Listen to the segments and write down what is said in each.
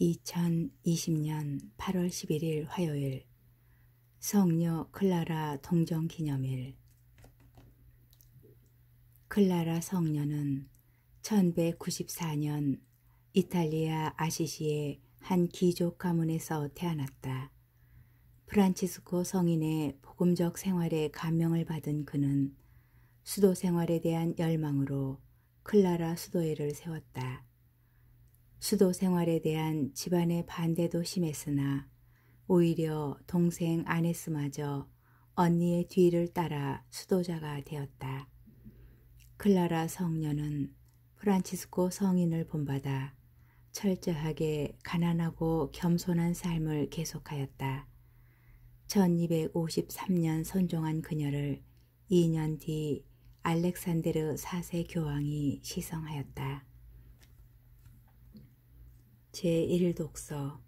2020년 8월 11일 화요일 성녀 클라라 동정기념일 클라라 성녀는 1194년 이탈리아 아시시의 한 귀족 가문에서 태어났다. 프란치스코 성인의 복음적 생활에 감명을 받은 그는 수도 생활에 대한 열망으로 클라라 수도회를 세웠다. 수도 생활에 대한 집안의 반대도 심했으나 오히려 동생 아네스마저 언니의 뒤를 따라 수도자가 되었다. 클라라 성녀는 프란치스코 성인을 본받아 철저하게 가난하고 겸손한 삶을 계속하였다. 1253년 선종한 그녀를 2년 뒤 알렉산데르 4세 교황이 시성하였다. 제1독서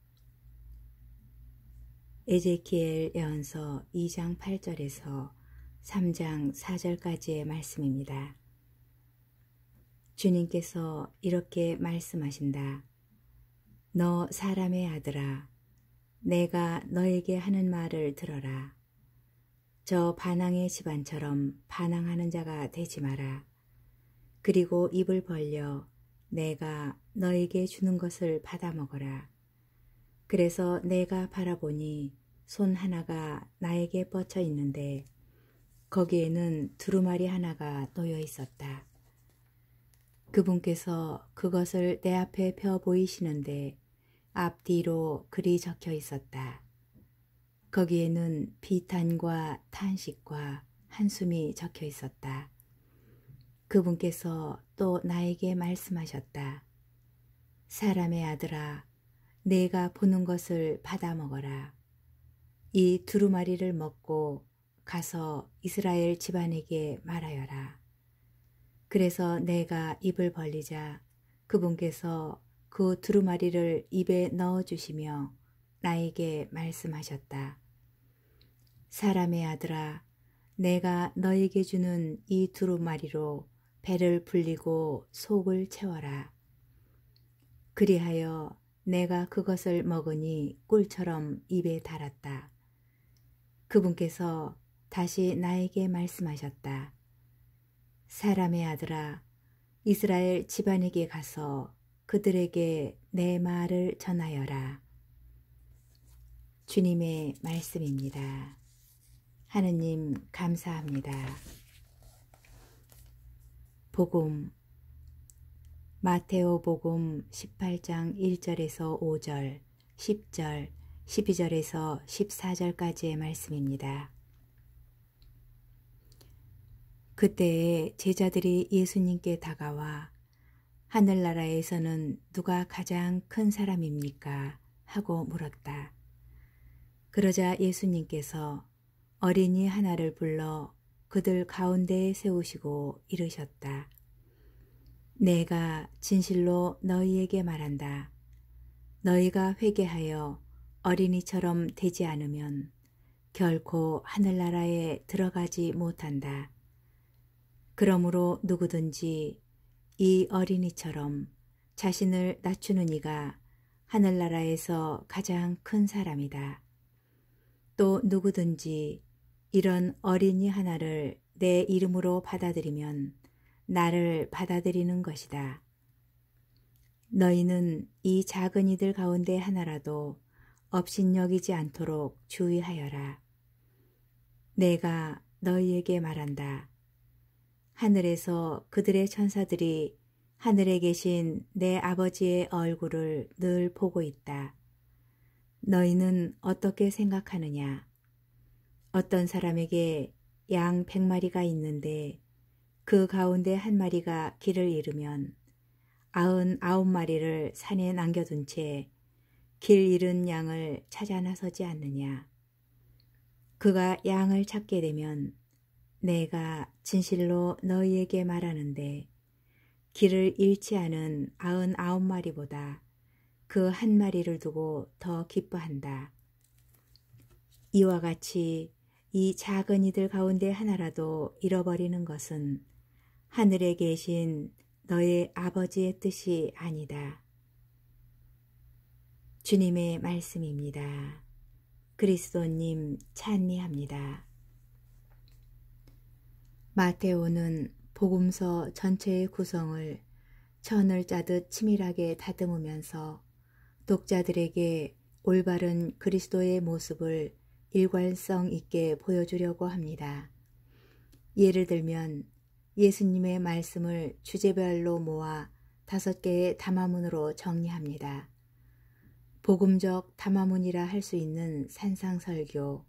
에제키엘 예언서 2장 8절에서 3장 4절까지의 말씀입니다. 주님께서 이렇게 말씀하신다. 너 사람의 아들아, 내가 너에게 하는 말을 들어라. 저 반항의 집안처럼 반항하는 자가 되지 마라. 그리고 입을 벌려 내가 너에게 주는 것을 받아 먹어라. 그래서 내가 바라보니 손 하나가 나에게 뻗쳐 있는데 거기에는 두루마리 하나가 놓여 있었다. 그분께서 그것을 내 앞에 펴 보이시는데 앞뒤로 글이 적혀 있었다. 거기에는 비탄과 탄식과 한숨이 적혀 있었다. 그분께서 또 나에게 말씀하셨다. 사람의 아들아, 내가 보는 것을 받아 먹어라. 이 두루마리를 먹고 가서 이스라엘 집안에게 말하여라. 그래서 내가 입을 벌리자 그분께서 그 두루마리를 입에 넣어 주시며 나에게 말씀하셨다. 사람의 아들아, 내가 너에게 주는 이 두루마리로 배를 불리고 속을 채워라. 그리하여 내가 그것을 먹으니 꿀처럼 입에 달았다. 그분께서 다시 나에게 말씀하셨다. 사람의 아들아, 이스라엘 집안에게 가서 그들에게 내 말을 전하여라. 주님의 말씀입니다. 하느님 감사합니다. 복음 마테오복음 18장 1절에서 5절, 10절, 12절에서 14절까지의 말씀입니다. 그때에 제자들이 예수님께 다가와 하늘나라에서는 누가 가장 큰 사람입니까? 하고 물었다. 그러자 예수님께서 어린이 하나를 불러 그들 가운데에 세우시고 이르셨다. 내가 진실로 너희에게 말한다. 너희가 회개하여 어린이처럼 되지 않으면 결코 하늘나라에 들어가지 못한다. 그러므로 누구든지 이 어린이처럼 자신을 낮추는 이가 하늘나라에서 가장 큰 사람이다. 또 누구든지 이런 어린이 하나를 내 이름으로 받아들이면 나를 받아들이는 것이다. 너희는 이 작은 이들 가운데 하나라도 업신여기지 않도록 주의하여라. 내가 너희에게 말한다. 하늘에서 그들의 천사들이 하늘에 계신 내 아버지의 얼굴을 늘 보고 있다. 너희는 어떻게 생각하느냐? 어떤 사람에게 양1 0 0마리가 있는데 그 가운데 한 마리가 길을 잃으면 아흔 아홉 마리를 산에 남겨둔 채 길 잃은 양을 찾아 나서지 않느냐. 그가 양을 찾게 되면 내가 진실로 너희에게 말하는데 길을 잃지 않은 아흔 아홉 마리보다 그 한 마리를 두고 더 기뻐한다. 이와 같이 이 작은 이들 가운데 하나라도 잃어버리는 것은 하늘에 계신 너의 아버지의 뜻이 아니다. 주님의 말씀입니다. 그리스도님 찬미합니다. 마테오는 복음서 전체의 구성을 천을 짜듯 치밀하게 다듬으면서 독자들에게 올바른 그리스도의 모습을 일관성 있게 보여주려고 합니다. 예를 들면 예수님의 말씀을 주제별로 모아 다섯 개의 담화문으로 정리합니다. 복음적 담화문이라 할 수 있는 산상설교,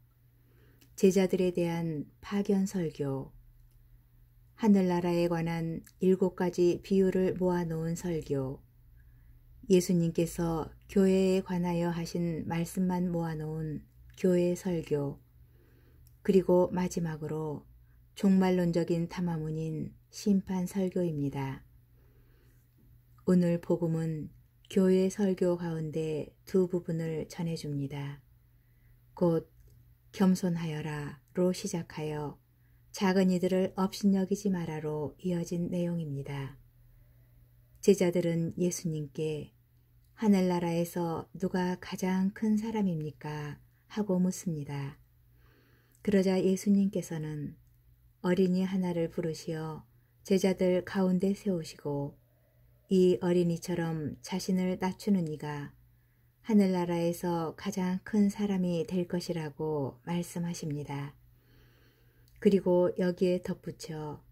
제자들에 대한 파견설교, 하늘나라에 관한 일곱 가지 비유를 모아놓은 설교, 예수님께서 교회에 관하여 하신 말씀만 모아놓은 교회 설교, 그리고 마지막으로 종말론적인 탐화문인 심판 설교입니다. 오늘 복음은 교회 설교 가운데 두 부분을 전해줍니다. 곧 겸손하여라로 시작하여 작은 이들을 업신여기지 마라로 이어진 내용입니다. 제자들은 예수님께 하늘나라에서 누가 가장 큰 사람입니까? 하고 묻습니다. 그러자 예수님께서는 어린이 하나를 부르시어 제자들 가운데 세우시고 이 어린이처럼 자신을 낮추는 이가 하늘나라에서 가장 큰 사람이 될 것이라고 말씀하십니다. 그리고 여기에 덧붙여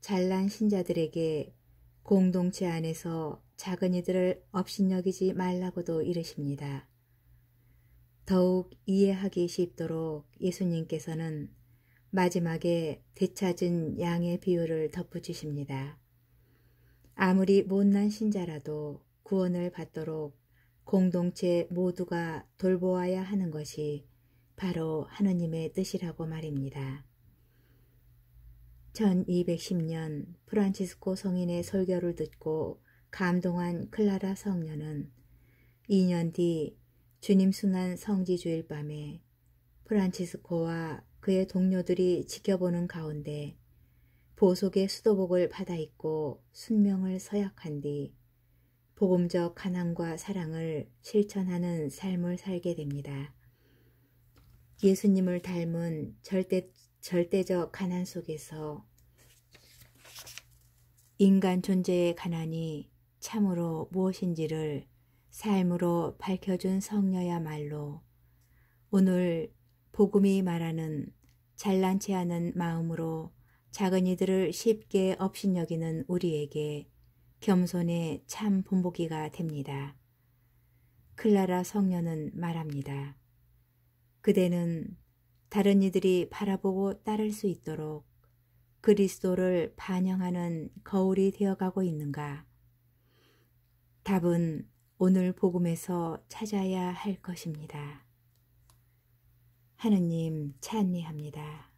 잘난 신자들에게 공동체 안에서 작은 이들을 업신여기지 말라고도 이르십니다. 더욱 이해하기 쉽도록 예수님께서는 마지막에 되찾은 양의 비유를 덧붙이십니다. 아무리 못난 신자라도 구원을 받도록 공동체 모두가 돌보아야 하는 것이 바로 하느님의 뜻이라고 말입니다. 1210년 프란치스코 성인의 설교를 듣고 감동한 클라라 성녀는 2년 뒤 주님 순환 성지주일 밤에 프란치스코와 그의 동료들이 지켜보는 가운데 보속의 수도복을 받아 입고 순명을 서약한 뒤 복음적 가난과 사랑을 실천하는 삶을 살게 됩니다. 예수님을 닮은 절대, 절대적 가난 속에서 인간 존재의 가난이 참으로 무엇인지를 삶으로 밝혀준 성녀야말로 오늘 복음이 말하는 잘난 체 하는 마음으로 작은 이들을 쉽게 업신여기는 우리에게 겸손의 참 본보기가 됩니다. 클라라 성녀는 말합니다. 그대는 다른 이들이 바라보고 따를 수 있도록 그리스도를 반영하는 거울이 되어가고 있는가? 답은 오늘 복음에서 찾아야 할 것입니다. 하느님 찬미합니다.